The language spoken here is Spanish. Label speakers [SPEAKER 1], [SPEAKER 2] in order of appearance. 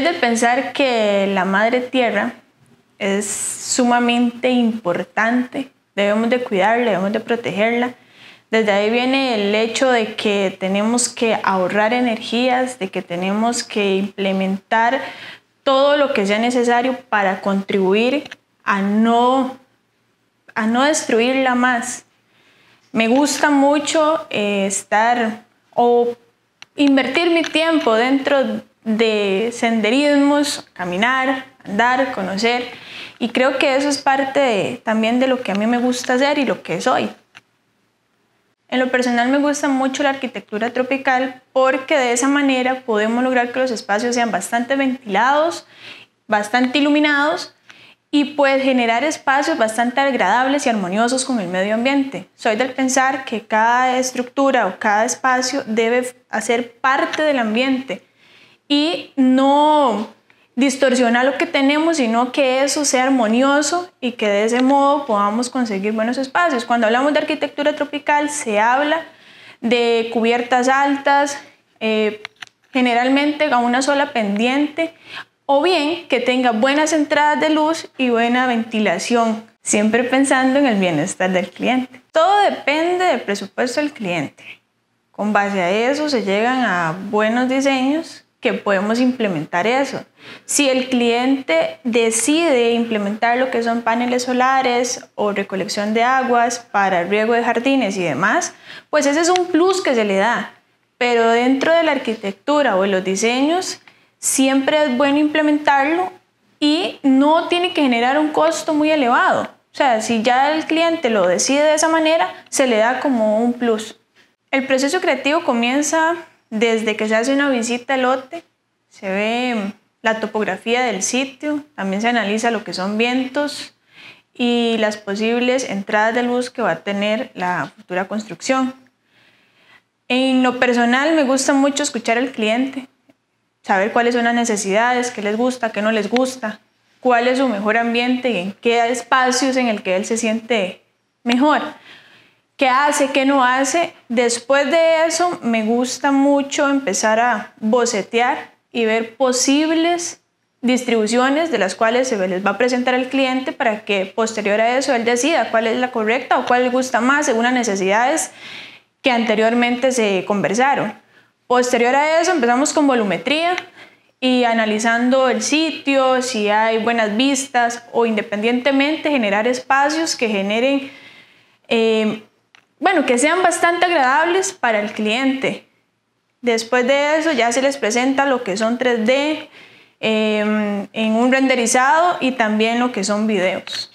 [SPEAKER 1] de pensar que la madre tierra es sumamente importante, debemos de cuidarla, debemos de protegerla. Desde ahí viene el hecho de que tenemos que ahorrar energías, de que tenemos que implementar todo lo que sea necesario para contribuir a no, a no destruirla más. Me gusta mucho eh, estar o invertir mi tiempo dentro de senderismos, caminar, andar, conocer. Y creo que eso es parte también de lo que a mí me gusta hacer y lo que soy. En lo personal me gusta mucho la arquitectura tropical porque de esa manera podemos lograr que los espacios sean bastante ventilados, bastante iluminados y pues generar espacios bastante agradables y armoniosos con el medio ambiente. Soy del pensar que cada estructura o cada espacio debe hacer parte del ambiente, y no distorsiona lo que tenemos, sino que eso sea armonioso y que de ese modo podamos conseguir buenos espacios. Cuando hablamos de arquitectura tropical se habla de cubiertas altas, eh, generalmente a una sola pendiente, o bien que tenga buenas entradas de luz y buena ventilación, siempre pensando en el bienestar del cliente. Todo depende del presupuesto del cliente. Con base a eso se llegan a buenos diseños que podemos implementar eso. Si el cliente decide implementar lo que son paneles solares o recolección de aguas para el riego de jardines y demás, pues ese es un plus que se le da. Pero dentro de la arquitectura o de los diseños, siempre es bueno implementarlo y no tiene que generar un costo muy elevado. O sea, si ya el cliente lo decide de esa manera, se le da como un plus. El proceso creativo comienza desde que se hace una visita al lote, se ve la topografía del sitio, también se analiza lo que son vientos y las posibles entradas de luz que va a tener la futura construcción. En lo personal me gusta mucho escuchar al cliente, saber cuáles son las necesidades, qué les gusta, qué no les gusta, cuál es su mejor ambiente y en qué espacios en el que él se siente mejor qué hace, qué no hace. Después de eso me gusta mucho empezar a bocetear y ver posibles distribuciones de las cuales se les va a presentar al cliente para que posterior a eso él decida cuál es la correcta o cuál le gusta más según las necesidades que anteriormente se conversaron. Posterior a eso empezamos con volumetría y analizando el sitio, si hay buenas vistas o independientemente generar espacios que generen eh, que sean bastante agradables para el cliente. Después de eso ya se les presenta lo que son 3D em, en un renderizado y también lo que son videos.